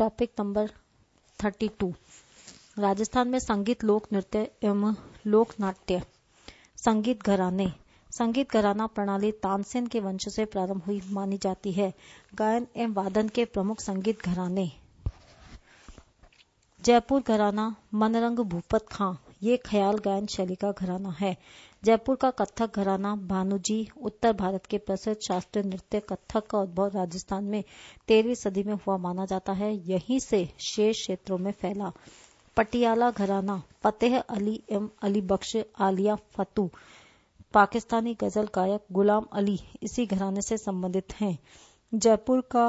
topic number 32 Rajasthan में संगीत लोक नृत्य एवं लोक नाट्य संगीत घराने संगीत घराना प्रणाली तानसेन के वंश से प्रारंभ हुई मानी जाती है गायन एवं वादन के प्रमुख संगीत घराने जयपुर घराना मनरंग भूपत खां ये ख्याल गायन शैली का घराना है जयपुर का कथक घराना भानुजी उत्तर भारत के प्रसिद्ध शास्त्रीय नृत्य कथक का उद्भव राजस्थान में तेरहवीं सदी में हुआ माना जाता है यहीं से शेष क्षेत्रों में फैला पटियाला घराना फतेह अली एम अली बख्श आलिया फतू पाकिस्तानी गजल गायक गुलाम अली इसी घराने से संबंधित हैं जयपुर का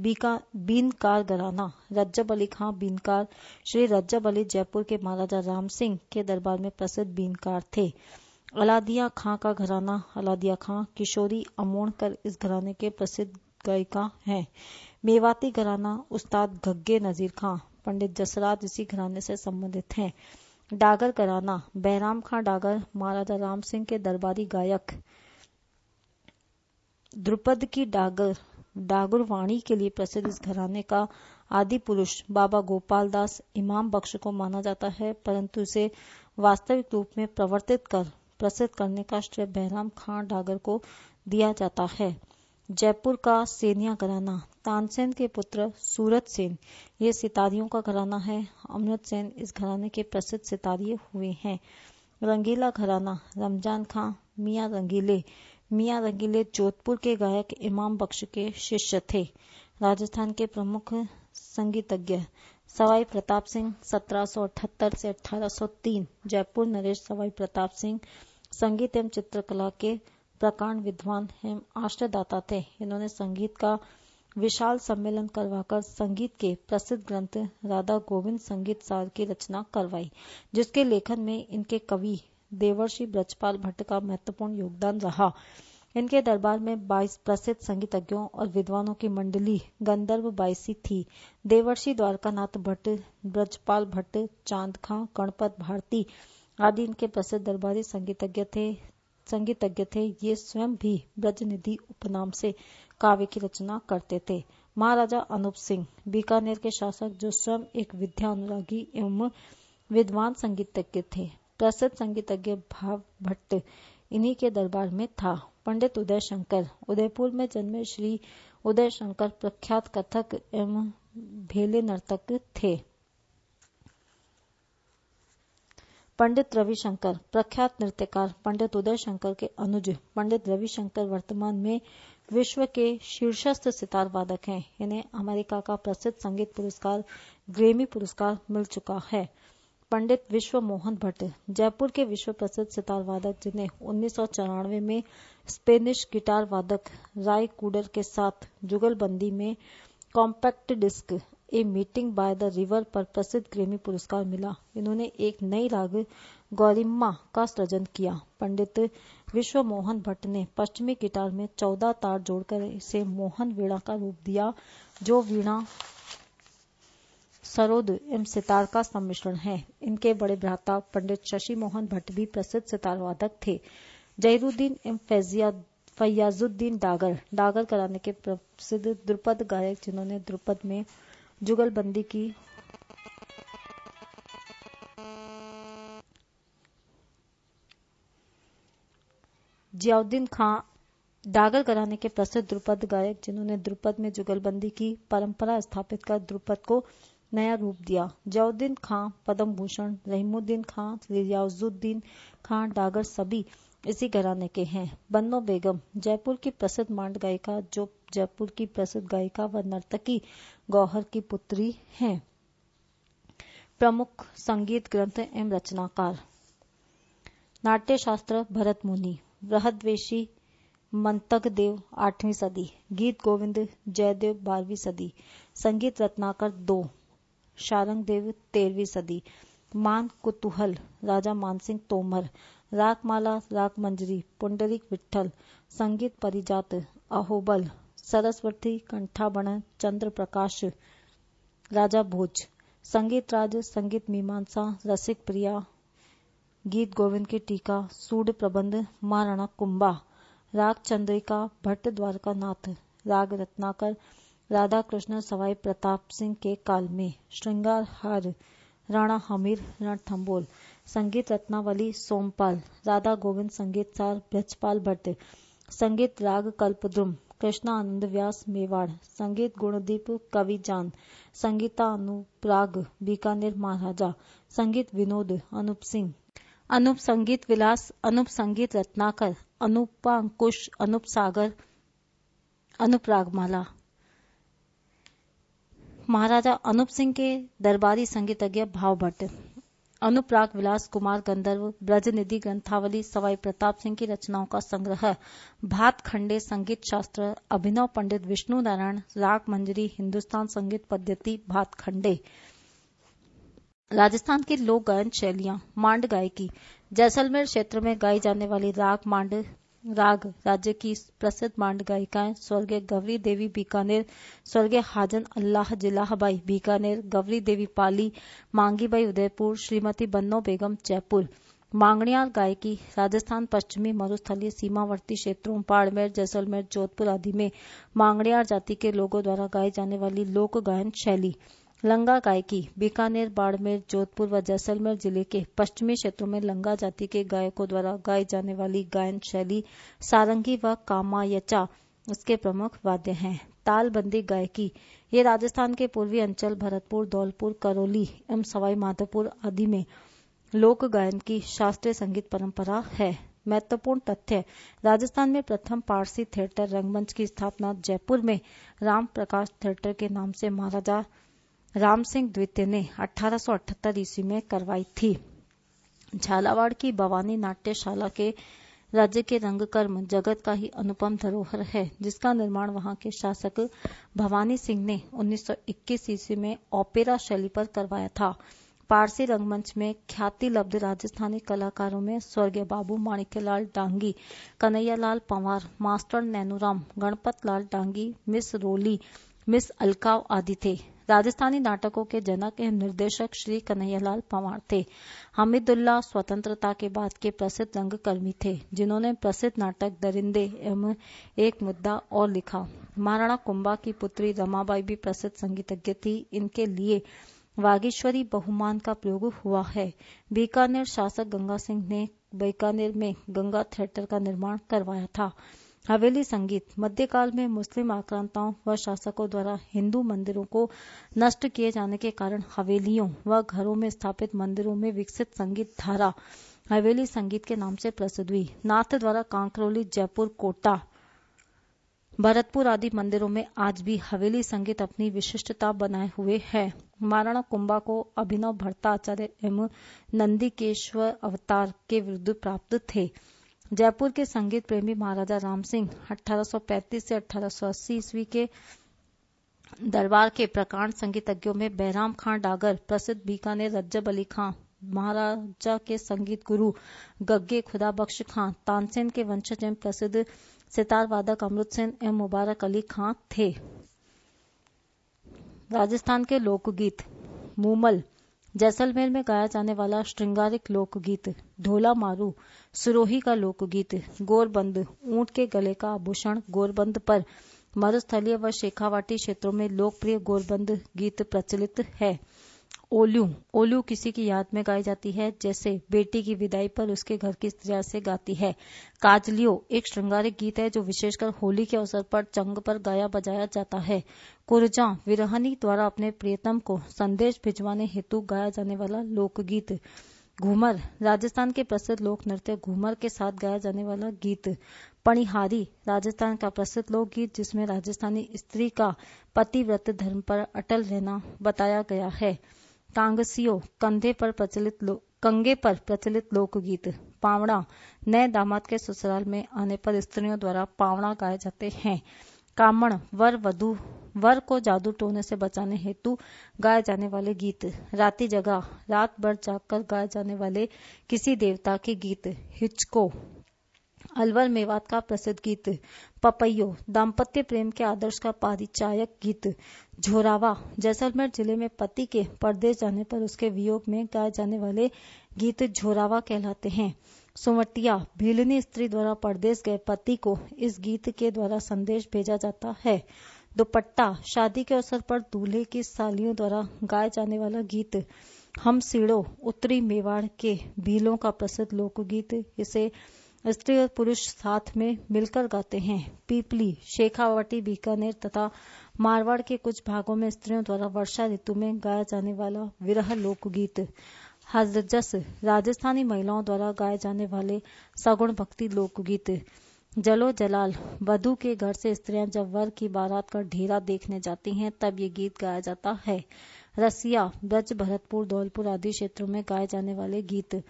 बीका बीनकार घराना रज्जब अली खां बीनकार श्री रज्जब अली जयपुर के महाराजा राम सिंह के दरबार में प्रसिद्ध बीनकार थे अलादिया खां का घराना अलादिया खां किशोरी अमोणकर इस घराने के प्रसिद्ध गायिका हैं मेवाती घराना उस्ताद घग्गे नजीर खां पंडित जसराज इसी घराने से संबंधित हैं डागर घराना बहराम खां डागर महाराजा राम सिंह के दरबारी गायक द्रुपद की डागर डागुर वाणी के लिए प्रसिद्ध इस घराने का आदि पुरुष बाबा गोपाल दास इमाम बख्श को माना जाता है परंतु इसे वास्तविक रूप में प्रवर्तित कर प्रसिद्ध करने का श्रेय बहराम खान डागर को दिया जाता है जयपुर का सेनिया घराना तानसेन के पुत्र सूरत सेन ये सितारियों का घराना है अमृत सेन इस घराने के प्रसिद्ध सितारिये हुए हैं रंगीला घराना रमजान खां मियां रंगीले मियाँ रंगीले जोधपुर के गायक इमाम बख्श के शिष्य थे राजस्थान के प्रमुख संगीतज्ञ सवाई प्रताप सिंह 1778 से 1803 जयपुर नरेश सवाई प्रताप सिंह संगीत एवं चित्रकला के प्रकांड विद्वान एवं आश्रयदाता थे इन्होंने संगीत का विशाल सम्मेलन करवाकर संगीत के प्रसिद्ध ग्रंथ राधा गोविंद संगीत सार की रचना करवाई जिसके लेखन में इनके कवि देवर्षि ब्रजपाल भट्ट का महत्वपूर्ण योगदान रहा इनके दरबार में 22 प्रसिद्ध संगीतज्ञों और विद्वानों की मंडली गंधर्व बाईसी थी देवर्षि द्वारकानाथ भट्ट ब्रजपाल भट्ट चांद खां गणपत भारती आदि इनके प्रसिद्ध दरबारी संगीतज्ञ थे संगीतज्ञ थे ये स्वयं भी ब्रजनिधि उपनाम से काव्य की रचना करते थे महाराजा अनूप सिंह बीकानेर के शासक जो स्वयं एक विद्या अनुरागी एवं विद्वान संगीतज्ञ थे प्रसिद्ध तो संगीतज्ञ भाव भट्ट इन्हीं के दरबार में था पंडित उदय शंकर उदयपुर में जन्मे श्री उदय शंकर प्रख्यात कथक एवं भेले नर्तक थे पंडित रविशंकर प्रख्यात नृत्यकार पंडित उदय शंकर के अनुज पंडित रविशंकर वर्तमान में विश्व के शीर्षस्थ सितार वादक हैं इन्हें अमेरिका का प्रसिद्ध संगीत पुरस्कार ग्रेमी पुरस्कार मिल चुका है पंडित विश्व मोहन भट्ट जयपुर के विश्व प्रसिद्ध सितार वादक जिन्हें उन्नीस में स्पेनिश गिटार वादक राय कूडर के साथ जुगलबंदी में compact disc a meeting by the river पर प्रसिद्ध ग्रेमी पुरस्कार मिला इन्होंने एक नई राग गौरिम्मा का सृजन किया पंडित विश्व मोहन भट्ट ने पश्चिमी गिटार में चौदह तार जोड़कर इसे मोहन वीणा का रूप दिया जो वीणा सरोद एवं सितार का सम्मिश्रण है इनके बड़े भ्राता पंडित शशि मोहन भट्ट भी प्रसिद्ध सितार वादक थे जहीरुद्दीन एवं फैजिया फैयाजुद्दीन डागर डागर कराने के प्रसिद्ध द्रुपद गायक जिन्होंने द्रुपद में जुगलबंदी की जियाउद्दीन खां डागर कराने के प्रसिद्ध द्रुपद गायक जिन्होंने द्रुपद में जुगलबंदी की परंपरा स्थापित कर द्रुपद को नया रूप दिया जयाउद्दीन खां पद्म भूषण रहीमुद्दीन खां रियाजुद्दीन खां डागर सभी इसी घराने के हैं बन्नो बेगम जयपुर की प्रसिद्ध मांड गायिका जो जयपुर की प्रसिद्ध गायिका व नर्तकी गौहर की पुत्री हैं प्रमुख संगीत ग्रंथ एवं रचनाकार नाट्य शास्त्र भरत मुनि बृहद्वेशी मंतक देव आठवीं सदी गीत गोविंद जयदेव बारहवीं सदी संगीत रत्नाकर दो शारंग देव तेरहवीं सदी मान कुतूहल राजा मानसिंह तोमर रागमाला राग मंजरी पुंडरिक विठल संगीत परिजात अहोबल सरस्वती कंठाबण चंद्र प्रकाश राजा भोज संगीत राज संगीत मीमांसा रसिक प्रिया गीत गोविंद की टीका सूड प्रबंध महाराणा कुंभा राग चंद्रिका भट्ट द्वारका नाथ राग रत्नाकर राधा कृष्ण सवाई प्रताप सिंह के काल में श्रृंगार हर राणा हमीर रणथम्बोल संगीत रत्नावली सोमपाल राधा गोविंद संगीत सार ब्रजपाल भट्ट संगीत राग कल्पद्रुम कृष्णा आनंद व्यास मेवाड़ संगीत गुणदीप कवि जान संगीता अनुपराग बीकानेर महाराजा संगीत विनोद अनुप सिंह अनुप संगीत विलास अनुप संगीत रत्नाकर अनुपा अंकुश अनुप सागर अनुपराग माला महाराजा अनुप सिंह के दरबारी संगीतज्ञ भाव भट्ट अनुपराग विलास कुमार गंधर्व ब्रजनिधि ग्रंथावली सवाई प्रताप सिंह की रचनाओं का संग्रह भात खंडे संगीत शास्त्र अभिनव पंडित विष्णु नारायण राग मंजरी हिंदुस्तान संगीत पद्धति भात खंडे राजस्थान की लोक गायन शैलियां मांड गायकी जैसलमेर क्षेत्र में गाई जाने वाली राग मांड राग राज्य की प्रसिद्ध मांड गायिकाएं स्वर्गीय गवरी देवी बीकानेर स्वर्गीय हाजन अल्लाह जिलाहबाई बीकानेर गवरी देवी पाली मांगीबाई उदयपुर श्रीमती बन्नो बेगम जयपुर मांगणियार गायकी राजस्थान पश्चिमी मरुस्थलीय सीमावर्ती क्षेत्रों बाड़मेर जैसलमेर जोधपुर आदि में मांगणियार जाति के लोगों द्वारा गाये जाने वाली लोक गायन शैली लंगा गाय की बीकानेर बाड़मेर जोधपुर व जैसलमेर जिले के पश्चिमी क्षेत्रों में लंगा जाति के गायकों द्वारा गाई जाने वाली गायन शैली सारंगी व कामायचा उसके प्रमुख वाद्य हैं तालबंदी गायकी ये राजस्थान के पूर्वी अंचल भरतपुर धौलपुर करौली एवं सवाई माधोपुर आदि में लोक गायन की शास्त्रीय संगीत परंपरा है महत्वपूर्ण तथ्य राजस्थान में प्रथम पारसी थिएटर रंगमंच की स्थापना जयपुर में राम प्रकाश थिएटर के नाम से महाराजा राम सिंह द्वितीय ने 1878 ईस्वी में करवाई थी झालावाड़ की भवानी नाट्यशाला के राज्य के रंगकर्म जगत का ही अनुपम धरोहर है जिसका निर्माण वहां के शासक भवानी सिंह ने 1921 ईस्वी में ओपेरा शैली पर करवाया था पारसी रंगमंच में ख्याति लब्ध राजस्थानी कलाकारों में स्वर्गीय बाबू Manikyalal Dangi Kanhaiyalal Panwar master Nainuram Ganpat Lal Dangi miss Roli miss अलकाव आदि थे राजस्थानी नाटकों के जनक एवं निर्देशक श्री कन्हैयालाल पंवार थे हमिदुल्ला स्वतंत्रता के बाद के प्रसिद्ध रंग कर्मी थे जिन्होंने प्रसिद्ध नाटक दरिंदे एवं एक मुद्दा और लिखा महाराणा कुंबा की पुत्री रमाबाई भी प्रसिद्ध संगीतज्ञ थी इनके लिए वागेश्वरी बहुमान का प्रयोग हुआ है बीकानेर शासक गंगा सिंह ने बीकानेर में गंगा थिएटर का निर्माण करवाया था हवेली संगीत मध्यकाल में मुस्लिम आक्रांताओं व शासकों द्वारा हिंदू मंदिरों को नष्ट किए जाने के कारण हवेलियों व घरों में स्थापित मंदिरों में विकसित संगीत धारा हवेली संगीत के नाम से प्रसिद्ध हुई नाथ द्वारा कांकरोली जयपुर कोटा भरतपुर आदि मंदिरों में आज भी हवेली संगीत अपनी विशिष्टता बनाए हुए है महाराणा कुंभा को अभिनव आचार्य एवं नंदीकेश्वर अवतार के विरुद्ध प्राप्त थे जयपुर के संगीत प्रेमी महाराजा राम सिंह 1835 से 1880 ईस्वी के दरबार के प्रकांड संगीतज्ञों में बहराम खान डागर प्रसिद्ध बीकानेर रज्जब अली खां महाराजा के संगीत गुरु गग्गे खुदा बख्श खान तानसेन के वंशज एवं प्रसिद्ध सितार वादक अमृतसेन एवं मुबारक अली खां थे राजस्थान के लोकगीत मूमल जैसलमेर में गाया जाने वाला श्रृंगारिक लोकगीत ढोला मारू सुरोही का लोकगीत गोरबंद ऊंट के गले का आभूषण गोरबंद पर मरुस्थलीय व शेखावाटी क्षेत्रों में लोकप्रिय गोरबंद गीत प्रचलित है ओलू ओलू किसी की याद में गाई जाती है जैसे बेटी की विदाई पर उसके घर की स्त्रिया से गाती है काजलियो एक श्रृंगारिक गीत है जो विशेषकर होली के अवसर पर चंग पर गाया बजाया जाता है कुरजा विरहनी द्वारा अपने प्रियतम को संदेश भिजवाने हेतु गाया जाने वाला लोकगीत घूमर राजस्थान के प्रसिद्ध लोक नृत्य घूमर के साथ गाया जाने वाला गीत पणिहारी राजस्थान का प्रसिद्ध लोकगीत जिसमें राजस्थानी स्त्री का पतिव्रत धर्म पर अटल रहना बताया गया है कांगसियो कंधे पर प्रचलित कंगे पर प्रचलित लोकगीत पावड़ा नए दामाद के ससुराल में आने पर स्त्रियों द्वारा पावड़ा गाए जाते हैं कामण वर वधु वर को जादू टोने से बचाने हेतु गाए जाने वाले गीत राती जगा रात भर जाकर गाए जाने वाले किसी देवता के गीत हिचको अलवर मेवात का प्रसिद्ध गीत पपैयो दाम्पत्य प्रेम के आदर्श का पारिचायक गीत झोरावा जैसलमेर जिले में पति के परदेश जाने पर उसके वियोग में गाए जाने वाले गीत झोरावा कहलाते हैं सुमटिया भीलनी स्त्री द्वारा परदेश गए पति को इस गीत के द्वारा संदेश भेजा जाता है दुपट्टा शादी के अवसर पर दूल्हे की सालियों द्वारा गाए जाने वाला गीत हम सीड़ो उत्तरी मेवाड़ के भीलों का प्रसिद्ध लोकगीत इसे स्त्री और पुरुष साथ में मिलकर गाते हैं पीपली शेखावटी बीकानेर तथा मारवाड़ के कुछ भागों में स्त्रियों द्वारा वर्षा ऋतु में गाया जाने वाला विरह लोकगीत हजरजस राजस्थानी महिलाओं द्वारा गाए जाने वाले सगुण भक्ति लोकगीत जलो जलाल वधु के घर से स्त्रियां जब वर की बारात का ढेरा देखने जाती हैं तब ये गीत गाया जाता है रसिया ब्रज भरतपुर धौलपुर आदि क्षेत्रों में गाए जाने वाले गीत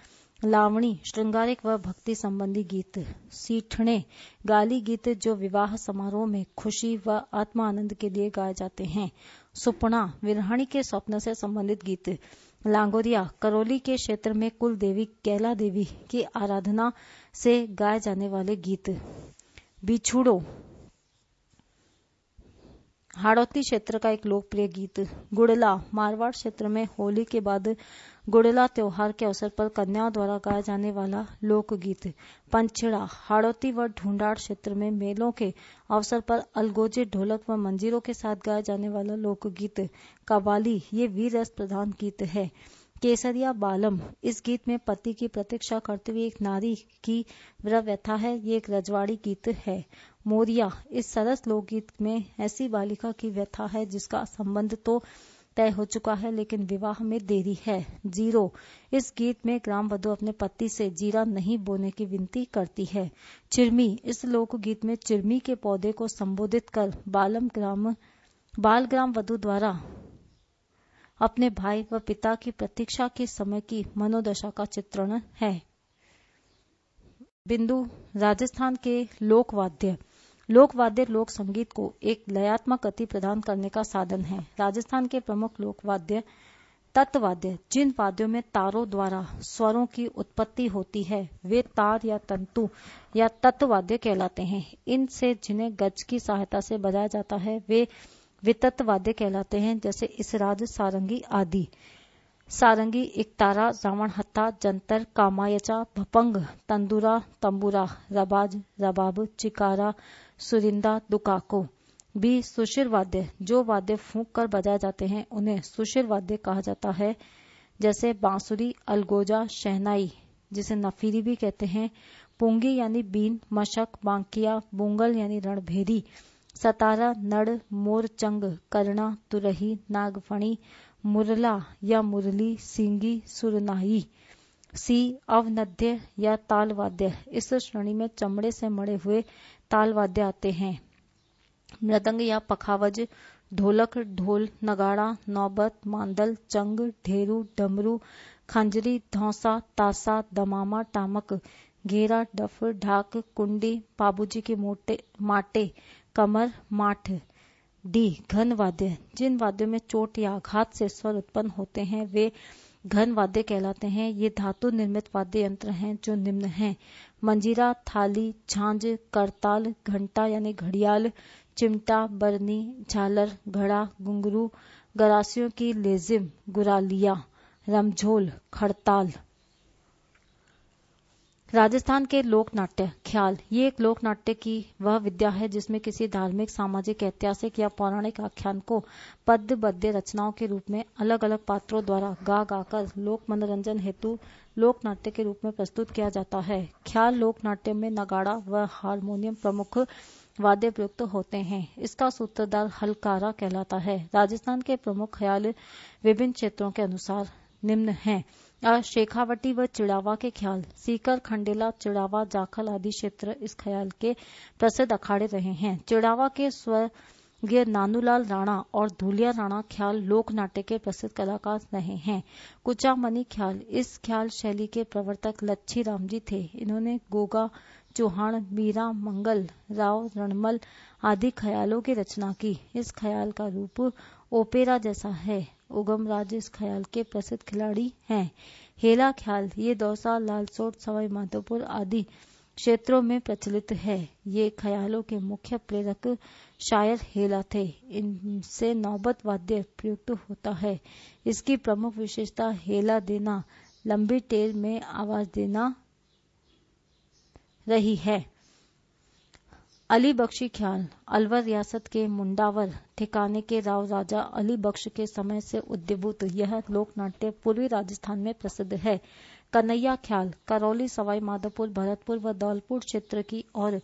लावणी श्रृंगारिक व भक्ति संबंधी गीत सीठने गाली गीत जो विवाह समारोह में खुशी व आत्मानंद आनंद के लिए गाए जाते हैं सुपना विरहणी के स्वप्न से संबंधित गीत लांगोरिया करौली के क्षेत्र में कुल देवी कैला देवी की आराधना से गाए जाने वाले गीत बिछुड़ो हाड़ौती क्षेत्र का एक लोकप्रिय गीत गुड़ला मारवाड़ क्षेत्र में होली के बाद गुड़ेला त्योहार के अवसर पर कन्याओं द्वारा गाया जाने वाला लोकगीत पंचड़ा हाड़ोती व ढूंढाड़ क्षेत्र में मेलों के अवसर पर अलगोजे ढोलक व मंजिरों के साथ गाया जाने वाला लोकगीत कवाली ये वीर रस प्रधान गीत है केसरिया बालम इस गीत में पति की प्रतीक्षा करते हुए एक नारी की व्यथा है ये एक रजवाड़ी गीत है मोरिया इस सरस लोकगीत में ऐसी बालिका की व्यथा है जिसका संबंध तो तय हो चुका है लेकिन विवाह में देरी है जीरो इस गीत में ग्राम वधु अपने पति से जीरा नहीं बोने की विनती करती है चिरमी इस लोक गीत में चिरमी के पौधे को संबोधित कर बालम ग्राम बाल ग्राम वधु द्वारा अपने भाई व पिता की प्रतीक्षा के समय की मनोदशा का चित्रण है बिंदु राजस्थान के लोकवाद्य लोकवाद्य लोक संगीत को एक लयात्मक गति प्रदान करने का साधन है राजस्थान के प्रमुख लोकवाद्य तत्वाद्य जिन वाद्यों में तारों द्वारा स्वरों की उत्पत्ति होती है वे तार या तंतु या तत्वाद्य कहलाते हैं इनसे जिन्हें गज की सहायता से बजाया जाता है वे वित्तवाद्य कहलाते हैं जैसे इसराज सारंगी आदि सारंगी इकतारा रावण हत्ता जंतर कामायचा भपंग तंदुरा तंबुरा रबाज रबाब चिकारा सुरिंदा दुकाको बी सुशिर वाद्य जो वाद्य फूंक कर बजाए जाते हैं उन्हें सुशिर वाद्य कहा जाता है जैसे बांसुरी अलगोजा शहनाई जिसे नफीरी भी कहते हैं पुंगी यानी बीन मशक बांकिया बुंगल यानी रणभेरी सतारा नड़ मोर चंग करना तुरही नागफणी मुरला या मुरली सिंगी सुरनाई सी अवनद्य या तालवाद्य इस श्रेणी में चमड़े से मड़े हुए तालवाद्य आते हैं मृदंग या पखावज ढोलक ढोल नगाड़ा नौबत मांदल चंग ढेरू डमरू खंजरी धौसा तासा दमामा टामक घेरा डफ ढाक कुंडी बाबूजी के मोटे माटे कमर माठ डी घन वाद्य जिन वाद्यों में चोट या आघात से स्वर उत्पन्न होते हैं वे घन वाद्य कहलाते हैं ये धातु निर्मित वाद्य यंत्र हैं जो निम्न हैं मंजीरा थाली झांझ करताल घंटा यानी घड़ियाल चिमटा बरनी झालर घड़ा गुंगरू गरासियों की लेजिम गुरालिया रमझोल खड़ताल राजस्थान के लोक नाट्य ख्याल ये एक लोक नाट्य की वह विद्या है जिसमें किसी धार्मिक सामाजिक ऐतिहासिक या पौराणिक आख्यान को बद्य रचनाओं के रूप में अलग अलग पात्रों द्वारा गा गाकर लोक मनोरंजन हेतु लोक नाट्य के रूप में प्रस्तुत किया जाता है ख्याल लोक नाट्य में नगाड़ा व हारमोनियम प्रमुख वाद्य प्रयुक्त होते हैं इसका सूत्रधार हलकारा कहलाता है राजस्थान के प्रमुख ख्याल विभिन्न क्षेत्रों के अनुसार निम्न हैं शेखावटी व चिड़ावा के ख्याल सीकर खंडेला चिड़ावा जाखल आदि क्षेत्र इस ख्याल के प्रसिद्ध अखाड़े रहे हैं चिड़ावा के स्वर्गीय नानूलाल राणा और धूलिया राणा ख्याल लोक नाट्य के प्रसिद्ध कलाकार रहे हैं कुचामनी ख्याल इस ख्याल शैली के प्रवर्तक लच्छी राम जी थे इन्होंने गोगा चौहान मीरा मंगल राव रणमल आदि ख्यालों की रचना की इस ख्याल का रूप ओपेरा जैसा है उगम राज इस ख्याल के प्रसिद्ध खिलाड़ी हैं हेला ख्याल ये दौसा लालसोट सवाई माधोपुर आदि क्षेत्रों में प्रचलित है ये ख्यालों के मुख्य प्रेरक शायर हेला थे इनसे नौबत वाद्य प्रयुक्त होता है इसकी प्रमुख विशेषता हेला देना लंबी टेर में आवाज देना रही है अली बख्शी ख्याल अलवर रियासत के मुंडावर ठिकाने के राव राजा अली बख्श के समय से उद्यभूत यह लोकनाट्य पूर्वी राजस्थान में प्रसिद्ध है कन्हैया ख्याल करौली सवाई माधोपुर भरतपुर व धौलपुर क्षेत्र की और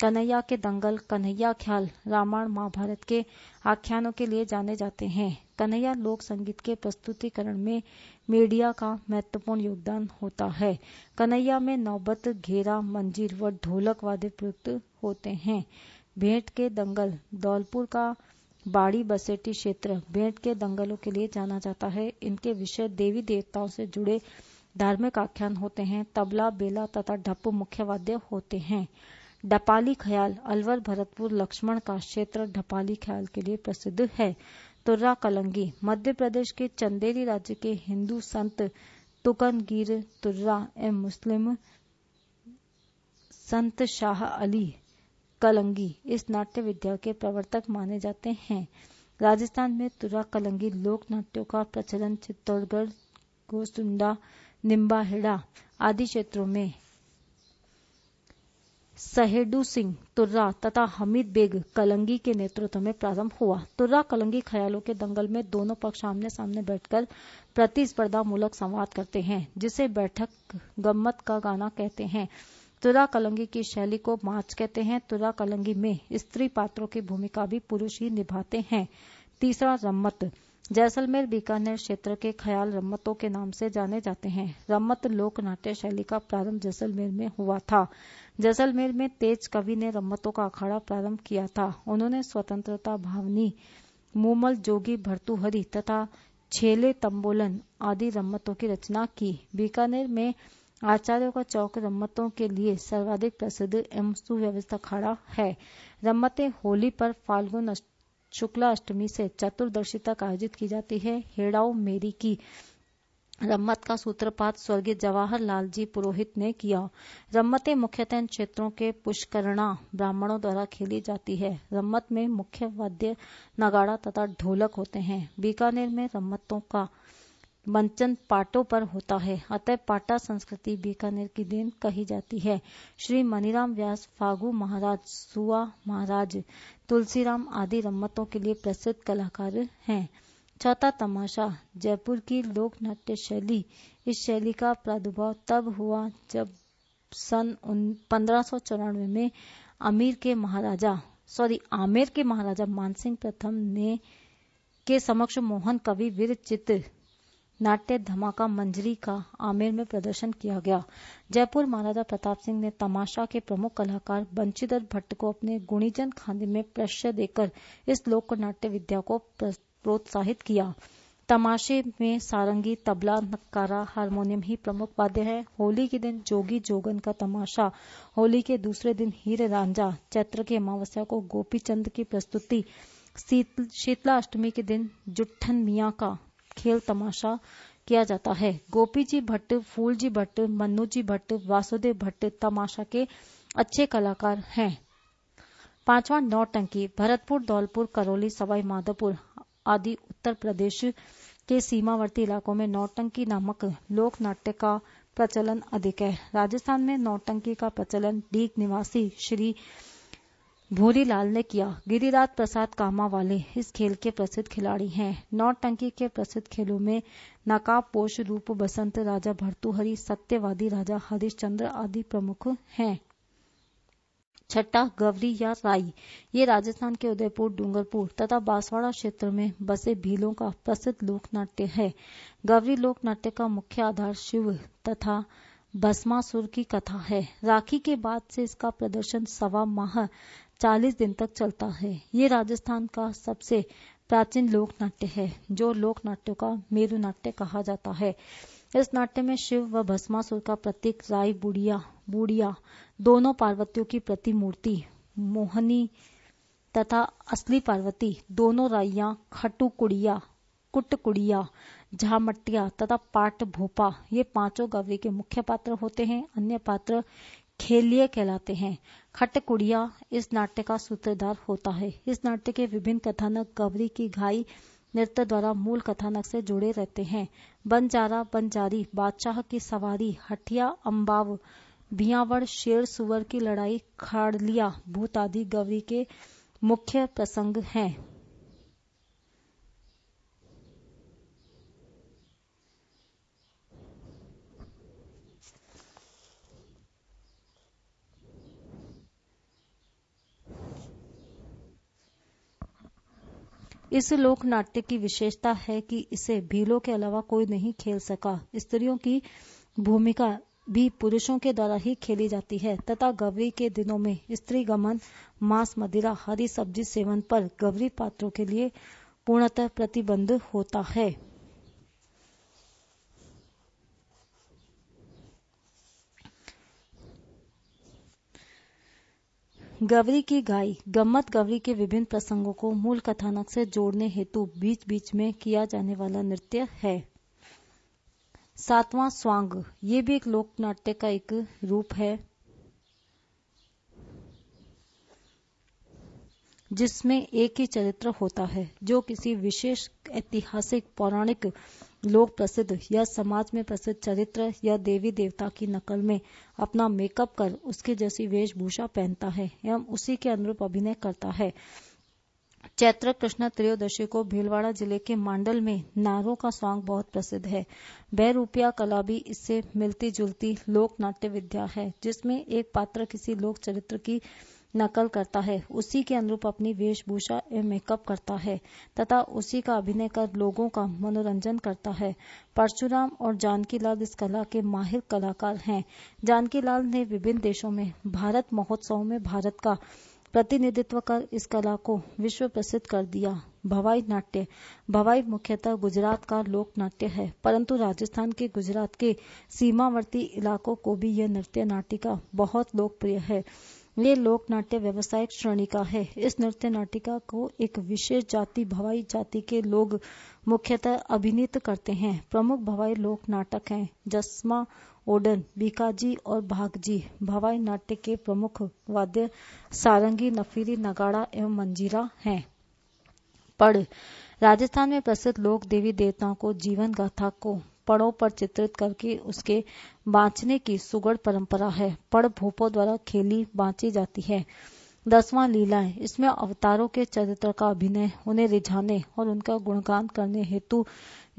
कन्हैया के दंगल कन्हैया ख्याल रामायण महाभारत के आख्यानों के लिए जाने जाते हैं कन्हैया लोक संगीत के प्रस्तुतिकरण में मीडिया का महत्वपूर्ण योगदान होता है कन्हैया में नौबत घेरा मंजीर व ढोलक वाद्य प्रयुक्त होते हैं भेंट के दंगल धौलपुर का बाड़ी बसेटी क्षेत्र भेंट के दंगलों के लिए जाना जाता है इनके विषय देवी देवताओं से जुड़े धार्मिक आख्यान होते हैं तबला बेला तथा ढप्पू मुख्य वाद्य होते हैं डपाली ख्याल अलवर भरतपुर लक्ष्मण का क्षेत्र डपाली ख्याल के लिए प्रसिद्ध है तुर्रा कलंगी मध्य प्रदेश के चंदेरी राज्य के हिंदू संत तुकनगीर तुर्रा एवं मुस्लिम संत शाह अली कलंगी इस नाट्य विद्या के प्रवर्तक माने जाते हैं राजस्थान में तुरा कलंगी लोक नाट्यों का प्रचलन चित्तौड़गढ़ गोसुंडा निम्बाहिड़ा आदि क्षेत्रों में सहेडू सिंह तुर्रा तथा हमीद बेग कलंगी के नेतृत्व में प्रारंभ हुआ तुर्रा कलंगी ख्यालों के दंगल में दोनों पक्ष आमने सामने बैठकर प्रतिस्पर्धा मूलक संवाद करते हैं जिसे बैठक गम्मत का गाना कहते हैं तुरा कलंगी की शैली को माच कहते हैं तुरा कलंगी में स्त्री पात्रों की भूमिका भी पुरुष ही निभाते हैं तीसरा रम्मत जैसलमेर बीकानेर क्षेत्र के ख्याल रम्मतों के नाम से जाने जाते हैं रम्मत लोक नाट्य शैली का प्रारंभ जैसलमेर में हुआ था जैसलमेर में तेज कवि ने रम्मतों का अखाड़ा प्रारंभ किया था उन्होंने स्वतंत्रता भावनी मूमल जोगी भर्तुहरी तथा छेले तंबोलन आदि रम्मतों की रचना की बीकानेर में आचार्यों का चौक रम्मतों के लिए सर्वाधिक प्रसिद्ध एवं सुव्यवस्था खड़ा है रम्मतें होली पर फाल्गुन शुक्ला अष्टमी से चतुर्दशी तक आयोजित की जाती है हेड़ाओ मेरी की रम्मत का सूत्रपात स्वर्गीय जवाहरलाल जी पुरोहित ने किया रम्मतें मुख्यतः क्षेत्रों के पुष्करणा ब्राह्मणों द्वारा खेली जाती है रम्मत में मुख्य वाद्य नगाड़ा तथा ढोलक होते हैं बीकानेर में रम्मतों का मंचन पाटों पर होता है अतः पाटा संस्कृति बीकानेर की देन कही जाती है श्री मनीराम व्यास फागु महाराज सुआ महाराज तुलसीराम आदि रम्मतों के लिए प्रसिद्ध कलाकार हैं चौथा तमाशा जयपुर की लोक नाट्य शैली इस शैली का प्रादुर्भाव तब हुआ जब सन पंद्रह में आमिर के महाराजा सॉरी आमिर के महाराजा मानसिंह प्रथम ने के समक्ष मोहन कवि वीर चित्र नाट्य धमाका मंजरी का आमेर में प्रदर्शन किया गया जयपुर महाराजा प्रताप सिंह ने तमाशा के प्रमुख कलाकार बंशीधर भट्ट को अपने गुणीजन खाने में प्रश्य देकर इस लोक नाट्य विद्या को प्रोत्साहित किया तमाशे में सारंगी तबला नकारा हारमोनियम ही प्रमुख वाद्य है होली के दिन जोगी जोगन का तमाशा होली के दूसरे दिन हीर रांझा चैत्र की अमावस्या को गोपी चंद की प्रस्तुति शीतला अष्टमी के दिन जुठन मियाँ का खेल तमाशा किया जाता है गोपी जी भट्ट फूल जी भट्ट मनु जी भट्ट वासुदेव भट्ट तमाशा के अच्छे कलाकार हैं पांचवा नौटंकी भरतपुर धौलपुर करौली सवाई माधोपुर आदि उत्तर प्रदेश के सीमावर्ती इलाकों में नौटंकी नामक लोक नाट्य का प्रचलन अधिक है राजस्थान में नौटंकी का प्रचलन डीग निवासी श्री भूरीलाल ने किया गिरिराज प्रसाद कामा वाले इस खेल के प्रसिद्ध खिलाड़ी हैं नौटंकी के प्रसिद्ध खेलों में पोष रूप बसंत राजा भरतुहरी सत्यवादी राजा हरिश्चंद्र आदि प्रमुख हैं छट्टा गवरी या राई ये राजस्थान के उदयपुर डूंगरपुर तथा बांसवाड़ा क्षेत्र में बसे भीलों का प्रसिद्ध लोकनाट्य है गवरी लोकनाट्य का मुख्य आधार शिव तथा भस्मासुर की कथा है राखी के बाद से इसका प्रदर्शन सवा माह चालीस दिन तक चलता है ये राजस्थान का सबसे प्राचीन लोक नाट्य है जो लोक नाट्य का मेरु नाट्य कहा जाता है इस नाट्य में शिव व भस्मासुर का प्रतीक राय बुढ़िया बुढ़िया दोनों पार्वतियों की प्रतिमूर्ति मोहनी तथा असली पार्वती दोनों राइया खटू कुड़िया कुड़िया झामटिया तथा पाट भोपा ये पांचों गव्य के मुख्य पात्र होते हैं अन्य पात्र खेलिए कहलाते हैं हटकुड़िया इस नाट्य का सूत्रधार होता है इस नाट्य के विभिन्न कथानक गवरी की घाई नृत्य द्वारा मूल कथानक से जुड़े रहते हैं बंजारा बंजारी बादशाह की सवारी हटिया अम्बाव भियावर शेर सुवर की लड़ाई खाड़लिया भूत आदि गवरी के मुख्य प्रसंग हैं इस लोक नाट्य की विशेषता है कि इसे भीलों के अलावा कोई नहीं खेल सका स्त्रियों की भूमिका भी पुरुषों के द्वारा ही खेली जाती है तथा गवरी के दिनों में स्त्री गमन मांस मदिरा हरी सब्जी सेवन पर गवरी पात्रों के लिए पूर्णतः प्रतिबंध होता है गवरी की गाय गम्मत गवरी के विभिन्न प्रसंगों को मूल कथानक से जोड़ने हेतु बीच बीच में किया जाने वाला नृत्य है सातवां स्वांग ये भी एक लोक नाट्य का एक रूप है जिसमें एक ही चरित्र होता है जो किसी विशेष ऐतिहासिक पौराणिक लोक प्रसिद्ध या समाज में प्रसिद्ध चरित्र या देवी देवता की नकल में अपना मेकअप कर उसके जैसी वेशभूषा पहनता है एवं उसी के अनुरूप अभिनय करता है चैत्र कृष्ण त्रयोदशी को भीलवाड़ा जिले के मांडल में नारों का सॉन्ग बहुत प्रसिद्ध है बैरूपिया कला भी इससे मिलती जुलती लोक नाट्य विद्या है जिसमें एक पात्र किसी लोक चरित्र की नकल करता है उसी के अनुरूप अपनी वेशभूषा एवं मेकअप करता है तथा उसी का अभिनय कर लोगों का मनोरंजन करता है परशुराम और जानकी लाल इस कला के माहिर कलाकार हैं जानकीलाल ने विभिन्न देशों में भारत महोत्सव में भारत का प्रतिनिधित्व कर इस कला को विश्व प्रसिद्ध कर दिया भवाई नाट्य भवाई मुख्यतः गुजरात का लोक नाट्य है परंतु राजस्थान के गुजरात के सीमावर्ती इलाकों को भी यह नृत्य नाटिका बहुत लोकप्रिय है ये लोक नाट्य व्यवसायिक श्रेणी का है इस नृत्य नाटिका को एक विशेष जाति भवाई जाति के लोग मुख्यतः अभिनीत करते हैं प्रमुख भवाई लोक नाटक हैं जस्मा ओडन बीकाजी और भागजी भवाई नाट्य के प्रमुख वाद्य सारंगी नफीरी नगाड़ा एवं मंजीरा हैं पढ़ राजस्थान में प्रसिद्ध लोक देवी देवताओं को जीवन गाथा को पड़ों पर चित्रित करके उसके बांचने की सुगढ़ परंपरा है पड़ भूपों द्वारा खेली बांची जाती है दसवां लीलाएं इसमें अवतारों के चरित्र का अभिनय उन्हें रिझाने और उनका गुणगान करने हेतु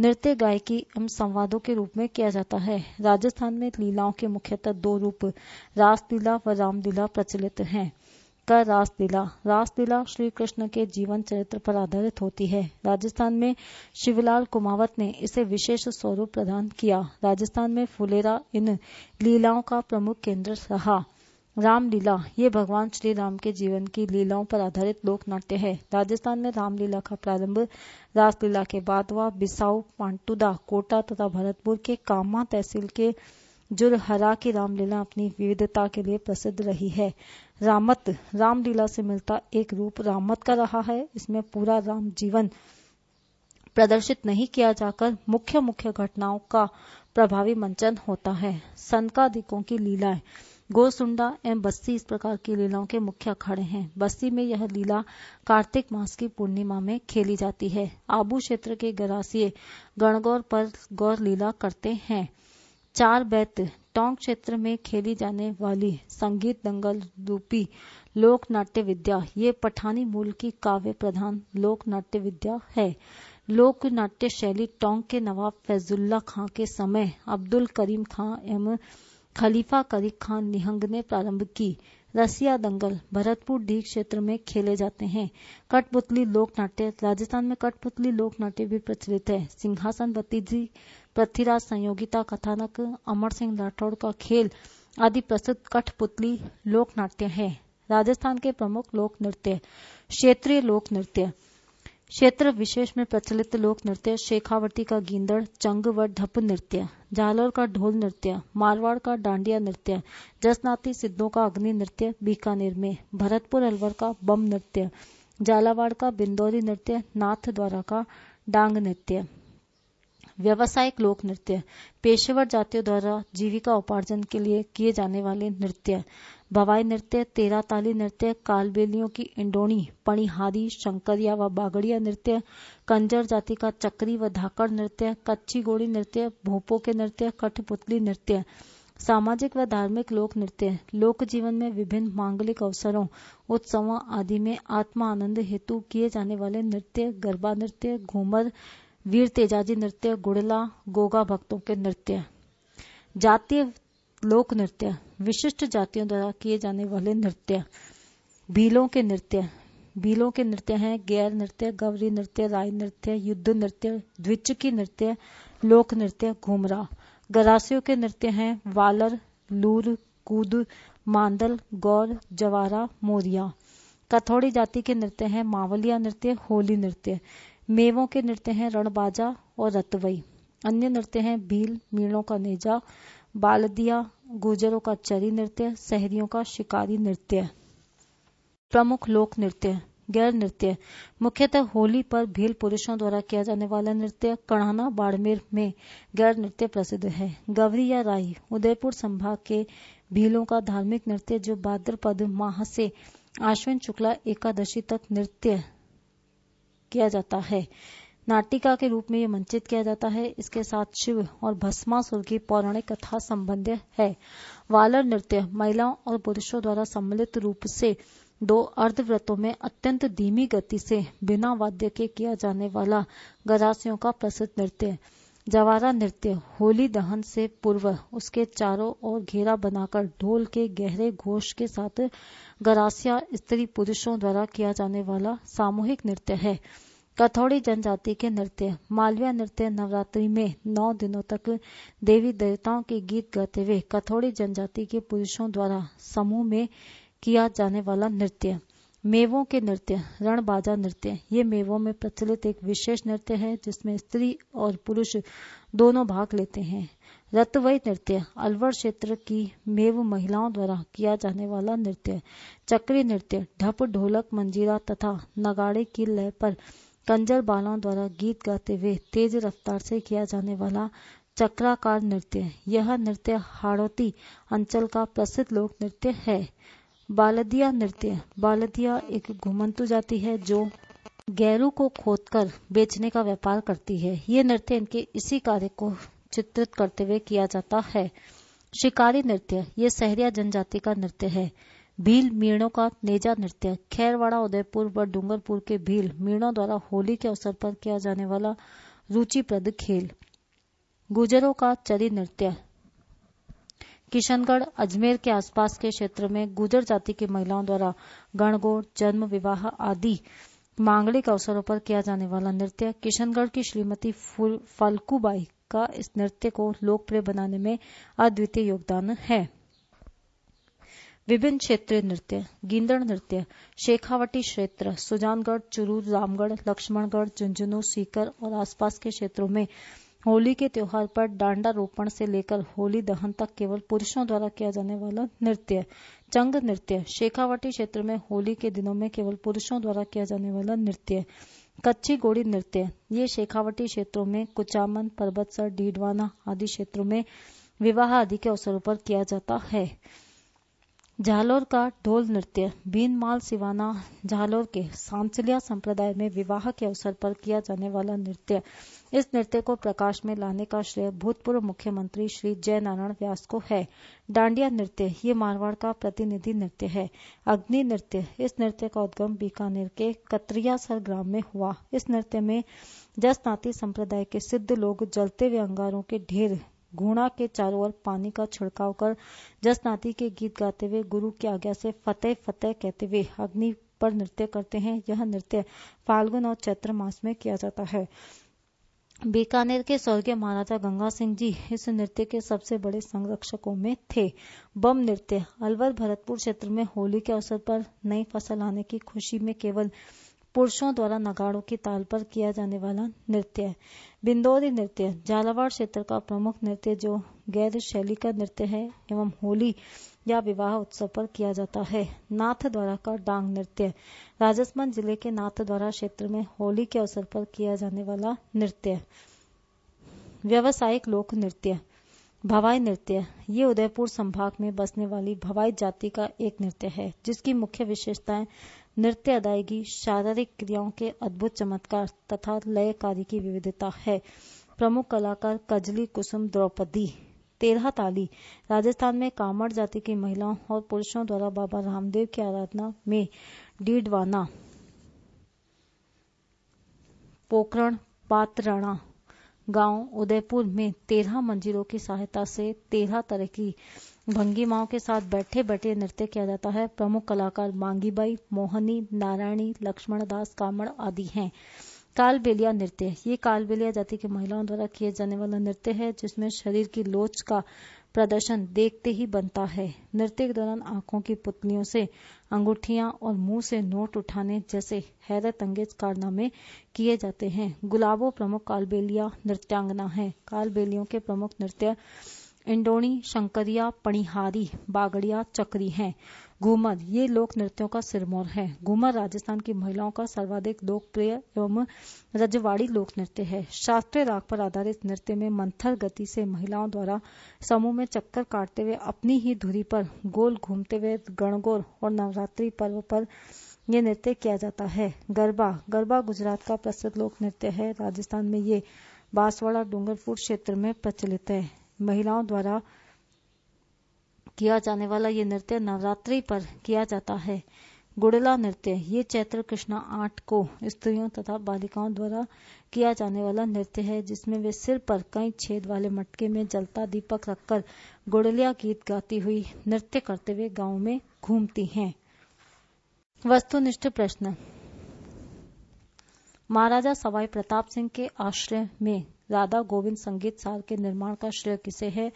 नृत्य गायकी एवं संवादों के रूप में किया जाता है राजस्थान में लीलाओं के मुख्यतः दो रूप रासलीला व रामलीला प्रचलित हैं का रासलीला रासलीला श्री कृष्ण के जीवन चरित्र पर आधारित होती है राजस्थान में शिवलाल कुमावत ने इसे विशेष स्वरूप प्रदान किया राजस्थान में फुलेरा इन लीलाओं का प्रमुख केंद्र रहा रामलीला ये भगवान श्री राम के जीवन की लीलाओं पर आधारित लोक नाट्य है राजस्थान में रामलीला का प्रारंभ रासलीला के बाद हुआ बिसाऊ पांटुदा कोटा तथा भरतपुर के कामा तहसील के जुरहरा की रामलीला अपनी विविधता के लिए प्रसिद्ध रही है रामत रामलीला से मिलता एक रूप रामत का रहा है इसमें पूरा राम जीवन प्रदर्शित नहीं किया जाकर मुख्य मुख्य घटनाओं का प्रभावी मंचन होता है संकादिकों की लीलाएं गोसुंडा एवं बस्ती इस प्रकार की लीलाओं के मुख्य अखाड़े हैं बस्ती में यह लीला कार्तिक मास की पूर्णिमा में खेली जाती है आबू क्षेत्र के गरासिये गणगौर पर गौर लीला करते हैं चार बैत टोंग क्षेत्र में खेली जाने वाली संगीत दंगल रूपी लोक नाट्य विद्या ये पठानी मूल की काव्य प्रधान लोक नाट्य विद्या है लोक नाट्य शैली टोंक के नवाब फैजुल्ला खां के समय अब्दुल करीम खां एवं खलीफा करी खान निहंग ने प्रारंभ की रसिया दंगल भरतपुर डी क्षेत्र में खेले जाते हैं कठपुतली लोक नाट्य राजस्थान में कठपुतली लोक नाट्य भी प्रचलित है सिंहासन भतीजी पृथ्वीराज संयोगिता कथानक अमर सिंह राठौड़ का खेल आदि प्रसिद्ध कठपुतली लोक नाट्य है राजस्थान के प्रमुख लोक नृत्य क्षेत्रीय लोक नृत्य क्षेत्र विशेष में प्रचलित लोक नृत्य शेखावर्ती का गींदड़ चंग व ढप नृत्य जालोर का ढोल नृत्य मारवाड़ का डांडिया नृत्य जसनाती सिद्धों का अग्नि नृत्य बीकानेर में भरतपुर अलवर का बम नृत्य झालावाड़ का बिंदौरी नृत्य नाथ द्वारा का डांग नृत्य व्यावसायिक लोक नृत्य पेशेवर जातियों द्वारा जीविका उपार्जन के लिए किए जाने वाले नृत्य भवाई नृत्य तेरा ताली नृत्य कालबेलियों की इंडोनी पणिहारी शंकरिया व बागड़िया नृत्य कंजर जाति का चक्री व धाकड़ नृत्य कच्ची गोड़ी नृत्य भोपो के नृत्य कठपुतली नृत्य सामाजिक व धार्मिक लोक नृत्य लोक जीवन में विभिन्न मांगलिक अवसरों उत्सवों आदि में आत्मा आनंद हेतु किए जाने वाले नृत्य गरबा नृत्य घूमर वीर तेजाजी नृत्य गुड़ला गोगा भक्तों के नृत्य जातीय लोक नृत्य विशिष्ट जातियों द्वारा किए जाने वाले नृत्य भीलों के नृत्य भीलों के नृत्य हैं गैर नृत्य गौरी नृत्य राय नृत्य युद्ध नृत्य द्विच की नृत्य लोक नृत्य घुमरा गरासियों के नृत्य हैं वालर लूर कूद मांदल गौर जवारा मोरिया कथौड़ी जाति के नृत्य हैं मावलिया नृत्य होली नृत्य मेवों के नृत्य हैं रणबाजा और रतवई अन्य नृत्य हैं भील मीणों का नेजा बालदिया गुजरों का चरी नृत्य शहरियों का शिकारी नृत्य प्रमुख लोक नृत्य गैर नृत्य मुख्यतः होली पर भील पुरुषों द्वारा किया जाने वाला नृत्य कढ़ाना बाड़मेर में गैर नृत्य प्रसिद्ध है गवरी या राई उदयपुर संभाग के भीलों का धार्मिक नृत्य जो भाद्रपद माह से आश्विन शुक्ला एकादशी तक नृत्य किया जाता है नाटिका के रूप में ये मंचित किया जाता है इसके साथ शिव और भस्मासुर की पौराणिक कथा संबंध है वालर नृत्य महिलाओं और पुरुषों द्वारा सम्मिलित रूप से दो अर्धव्रतों में अत्यंत धीमी गति से बिना वाद्य के किया जाने वाला गजासियों का प्रसिद्ध नृत्य है जवारा नृत्य होली दहन से पूर्व उसके चारों ओर घेरा बनाकर ढोल के गहरे घोष के साथ गरासिया स्त्री पुरुषों द्वारा किया जाने वाला सामूहिक नृत्य है कथौड़ी जनजाति के नृत्य मालविया नृत्य नवरात्रि में नौ दिनों तक देवी देवताओं के गीत गाते हुए कथौड़ी जनजाति के पुरुषों द्वारा समूह में किया जाने वाला नृत्य मेवों के नृत्य रणबाजा नृत्य ये मेवों में प्रचलित एक विशेष नृत्य है जिसमें स्त्री और पुरुष दोनों भाग लेते हैं रतवई नृत्य अलवर क्षेत्र की मेव महिलाओं द्वारा किया जाने वाला नृत्य चक्री नृत्य ढप ढोलक मंजीरा तथा नगाड़े की लय पर कंजर बालों द्वारा गीत गाते हुए तेज रफ्तार से किया जाने वाला चक्राकार नृत्य यह नृत्य हाड़ोती अंचल का प्रसिद्ध लोक नृत्य है बालदिया नृत्य बालदिया एक घुमंतु जाति है जो गैरू को खोदकर बेचने का व्यापार करती है ये नृत्य इनके इसी कार्य को चित्रित करते हुए किया जाता है शिकारी नृत्य ये सहरिया जनजाति का नृत्य है भील मीणों का नेजा नृत्य खैरवाड़ा उदयपुर व डूंगरपुर के भील मीणों द्वारा होली के अवसर पर किया जाने वाला रुचिप्रद खेल गुजरों का चरी नृत्य किशनगढ़ अजमेर के आसपास के क्षेत्र में गुजर जाति की महिलाओं द्वारा गणगोड़ जन्म विवाह आदि मांगलिक अवसरों पर किया जाने वाला नृत्य किशनगढ़ की श्रीमती फलकूबाई का इस नृत्य को लोकप्रिय बनाने में अद्वितीय योगदान है विभिन्न क्षेत्रीय नृत्य गिंदड़ नृत्य शेखावटी क्षेत्र सुजानगढ़ चुरू रामगढ़ लक्ष्मणगढ़ झुंझुनू सीकर और आसपास के क्षेत्रों में होली के त्योहार पर डांडा रोपण से लेकर होली दहन तक केवल पुरुषों द्वारा किया जाने वाला नृत्य चंग नृत्य शेखावटी क्षेत्र में होली के दिनों में केवल पुरुषों द्वारा किया जाने वाला नृत्य कच्ची गोड़ी नृत्य ये शेखावटी क्षेत्रों में कुचामन पर्वतसर डीडवाना आदि क्षेत्रों में विवाह आदि के अवसरों पर किया जाता है झालोर का ढोल नृत्य बीनमाल सिवाना झालोर के सांसलिया संप्रदाय में विवाह के अवसर पर किया जाने वाला नृत्य इस नृत्य को प्रकाश में लाने का श्रेय भूतपूर्व मुख्यमंत्री श्री जयनारायण व्यास को है डांडिया नृत्य ये मारवाड़ का प्रतिनिधि नृत्य है अग्नि नृत्य इस नृत्य का उद्गम बीकानेर के कतरियासर ग्राम में हुआ इस नृत्य में जसनाती संप्रदाय के सिद्ध लोग जलते हुए अंगारों के ढेर घूणा के चारों ओर पानी का छिड़काव कर जसनाती के गीत गाते हुए गुरु की आज्ञा से फतेह फतेह कहते हुए अग्नि पर नृत्य करते हैं यह नृत्य फाल्गुन और चैत्र मास में किया जाता है बीकानेर के स्वर्गीय महाराजा गंगा सिंह जी इस नृत्य के सबसे बड़े संरक्षकों में थे बम नृत्य अलवर भरतपुर क्षेत्र में होली के अवसर पर नई फसल आने की खुशी में केवल पुरुषों द्वारा नगाड़ों की ताल पर किया जाने वाला नृत्य है बिंदौरी नृत्य झालावाड़ क्षेत्र का प्रमुख नृत्य जो गैर शैली का नृत्य है एवं होली या विवाह उत्सव पर किया जाता है नाथ द्वारा का डांग नृत्य राजस्थान जिले के नाथ द्वारा क्षेत्र में होली के अवसर पर किया जाने वाला नृत्य व्यवसायिक लोक नृत्य भवाई नृत्य ये उदयपुर संभाग में बसने वाली भवाई जाति का एक नृत्य है जिसकी मुख्य विशेषताएं नृत्य अदायगी शारीरिक क्रियाओं के अद्भुत चमत्कार तथा लय कार्य की विविधता है प्रमुख कलाकार कजली कुसुम द्रौपदी तेरह ताली राजस्थान में कामड़ जाति की महिलाओं और पुरुषों द्वारा बाबा रामदेव की आराधना में डीडवाना पोखरण पातराणा गांव उदयपुर में तेरह मंजिलों की सहायता से तेरह तरह की माओ के साथ बैठे बैठे नृत्य किया जाता है प्रमुख कलाकार मांगीबाई मोहनी नारायणी लक्ष्मण दास कामड़ आदि हैं कालबेलिया नृत्य ये कालबेलिया जाति की महिलाओं द्वारा किए जाने वाला नृत्य है जिसमें शरीर की लोच का प्रदर्शन देखते ही बनता है नृत्य के दौरान आंखों की पुतलियों से अंगूठियां और मुंह से नोट उठाने जैसे हैरत अंगेज कारनामे किए जाते हैं गुलाबो प्रमुख कालबेलिया नृत्यांगना है कालबेलियों के प्रमुख नृत्य इंडोनी शंकरिया पणिहारी बागड़िया चक्री हैं घूमर ये लोक नृत्यों का सिरमौर है घूमर राजस्थान की महिलाओं का सर्वाधिक लोकप्रिय एवं रजवाड़ी लोक नृत्य है शास्त्रीय राग पर आधारित नृत्य में मंथर गति से महिलाओं द्वारा समूह में चक्कर काटते हुए अपनी ही धुरी पर गोल घूमते हुए गणगोर और नवरात्रि पर्व पर ये नृत्य किया जाता है गरबा गरबा गुजरात का प्रसिद्ध लोक नृत्य है राजस्थान में ये बांसवाड़ा डूंगरपुर क्षेत्र में प्रचलित है महिलाओं द्वारा किया जाने वाला ये नृत्य नवरात्रि पर किया जाता है गुड़ला नृत्य ये चैत्र कृष्णा आठ को स्त्रियों तथा बालिकाओं द्वारा किया जाने वाला नृत्य है जिसमें वे सिर पर कई छेद वाले मटके में जलता दीपक रखकर गुड़लिया गीत गाती हुई नृत्य करते हुए गांव में घूमती हैं वस्तुनिष्ठ प्रश्न महाराजा सवाई प्रताप सिंह के आश्रय में राधा गोविंद संगीत साल के निर्माण का श्रेय किसे है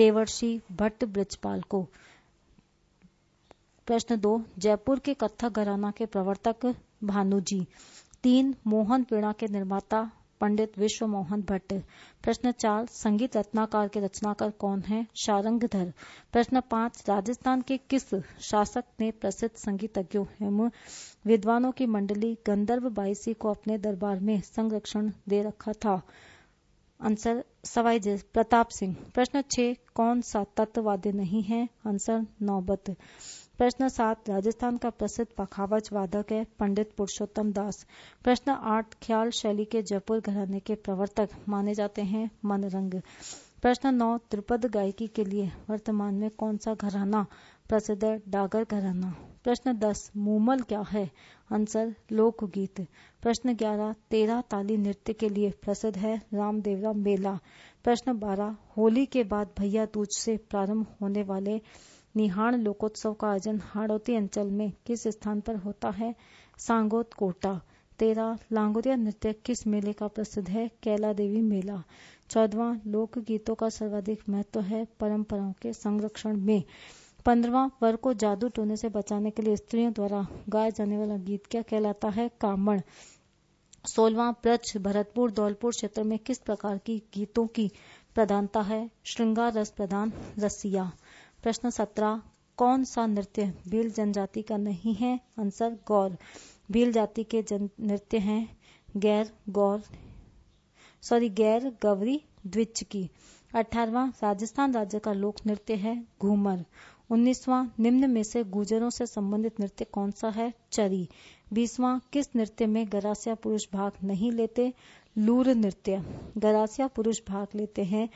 देवर्षि भट्ट ब्रजपाल को प्रश्न दो जयपुर के कथक घराना के प्रवर्तक भानु जी तीन मोहन पीणा के निर्माता पंडित विश्व मोहन भट्ट प्रश्न चार संगीत रत्नाकार के रचनाकार कौन है शारंगधर प्रश्न पांच राजस्थान के किस शासक ने प्रसिद्ध संगीतज्ञों एवं विद्वानों की मंडली गंधर्व बाईसी को अपने दरबार में संरक्षण दे रखा था आंसर सवाई जय प्रताप सिंह प्रश्न छह कौन सा तत्ववादी नहीं है आंसर नौबत प्रश्न सात राजस्थान का प्रसिद्ध पखावज वादक है पंडित पुरुषोत्तम दास प्रश्न आठ ख्याल शैली के जयपुर घराने के प्रवर्तक माने जाते हैं मनरंग प्रश्न नौ त्रिपद गायकी के लिए वर्तमान में कौन सा घराना प्रसिद्ध है डागर घराना प्रश्न दस मूमल क्या है आंसर लोकगीत प्रश्न ग्यारह तेरह ताली नृत्य के लिए प्रसिद्ध है रामदेवरा मेला प्रश्न बारह होली के बाद भैया दूज से प्रारंभ होने वाले निहाण लोकोत्सव का आयोजन हाड़ौती अंचल में किस स्थान पर होता है सांगोत कोटा तेरह लांगुरिया नृत्य किस मेले का प्रसिद्ध है कैला देवी मेला चौदवा लोक गीतों का सर्वाधिक महत्व है परंपराओं के संरक्षण में पंद्रवा वर को जादू टोने से बचाने के लिए स्त्रियों द्वारा गाया जाने वाला गीत क्या कहलाता है कामण सोलवा प्रच भरतपुर धौलपुर क्षेत्र में किस प्रकार की गीतों की प्रधानता है श्रृंगार रस प्रधान रसिया प्रश्न सत्रह कौन सा नृत्य भील जनजाति का नहीं है आंसर गौर भील जाति के जन नृत्य हैं गैर गौर सॉरी गैर गवरी द्विच की अठारवा राजस्थान राज्य का लोक नृत्य है घूमर उन्नीसवा निम्न में से गुजरों से संबंधित नृत्य कौन सा है चरी बीसवा किस नृत्य में गरासिया पुरुष भाग नहीं लेते लूर नृत्य गरासिया पुरुष भाग लेते हैं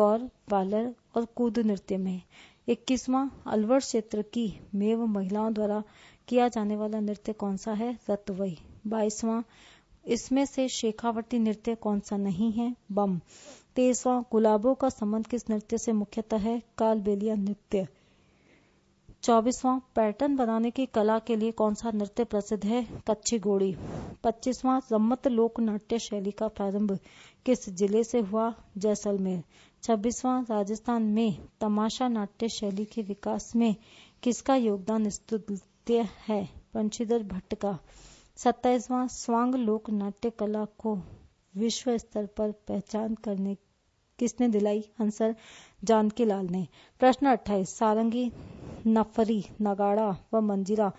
गौर वालर और कूद नृत्य में इक्कीसवां अलवर क्षेत्र की मेव महिलाओं द्वारा किया जाने वाला नृत्य कौन सा है रत्वई बाईसवां इसमें से शेखावटी नृत्य कौन सा नहीं है बम तेईसवा गुलाबों का संबंध किस नृत्य से मुख्यतः है कालबेलिया नृत्य चौबीसवां पैटर्न बनाने की कला के लिए कौन सा नृत्य प्रसिद्ध है कच्ची घोड़ी पच्चीसवा सम्मत लोक नाट्य शैली का प्रारंभ किस जिले से हुआ जैसलमेर छब्बीसवां राजस्थान में तमाशा नाट्य शैली के विकास में किसका योगदान स्तुत्य है पंचीधर भट्ट का सत्ताईसवां स्वांग लोक नाट्य कला को विश्व स्तर पर पहचान करने किसने दिलाई आंसर जानकी लाल ने प्रश्न अट्ठाईस सारंगी नफरी नगाड़ा व मंजिला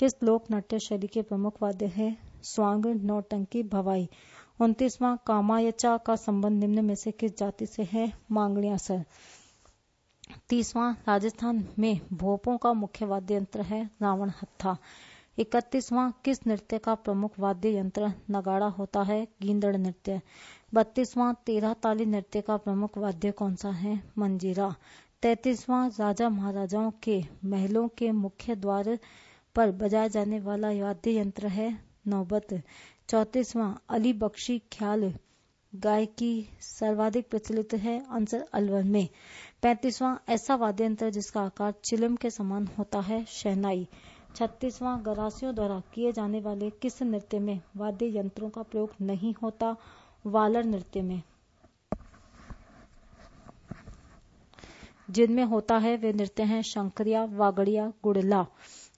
किस लोक नाट्य शैली के प्रमुख वाद्य है स्वांग नौटंकी भवाई उनतीसवा कामायचा का संबंध निम्न में से किस जाति से है मांगणिया सर तीसवा राजस्थान में भोपों का मुख्य वाद्य यंत्र है रावण हत्था इकतीसवां किस नृत्य का प्रमुख वाद्य यंत्र नगाड़ा होता है गींदड़ नृत्य बत्तीसवां तेरह ताली नृत्य का प्रमुख वाद्य कौन सा है मंजीरा तैतीसवां राजा महाराजाओं के महलों के मुख्य द्वार पर बजाया जाने वाला वाद्य यंत्र है नौबत चौतीसवां अली बख्शी ख्याल गायकी सर्वाधिक प्रचलित है आंसर अलवर में पैंतीसवां ऐसा वाद्य यंत्र जिसका आकार चिलम के समान होता है शहनाई छत्तीसवां गरासियों द्वारा किए जाने वाले किस नृत्य में वाद्य यंत्रों का प्रयोग नहीं होता वालर नृत्य में जिनमें होता है वे नृत्य हैं शंकरिया वागड़िया गुड़ला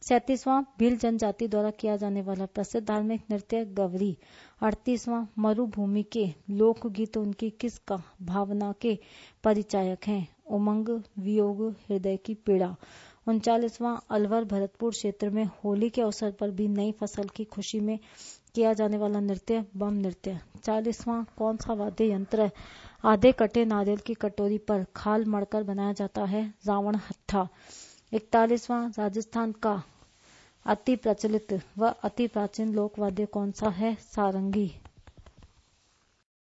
सैतीसवां भील जनजाति द्वारा किया जाने वाला प्रसिद्ध धार्मिक नृत्य गवरी अड़तीसवां मरुभूमि के लोकगीत उनकी किस का भावना के परिचायक हैं उमंग वियोग हृदय की पीड़ा उनचालीसवां अलवर भरतपुर क्षेत्र में होली के अवसर पर भी नई फसल की खुशी में किया जाने वाला नृत्य बम नृत्य चालीसवां कौन सा वाद्य यंत्र आधे कटे नारियल की कटोरी पर खाल मड़कर बनाया जाता है रावण हट्ठा इकतालीसवां राजस्थान का अति प्रचलित व अति प्राचीन लोकवाद्य कौन सा है सारंगी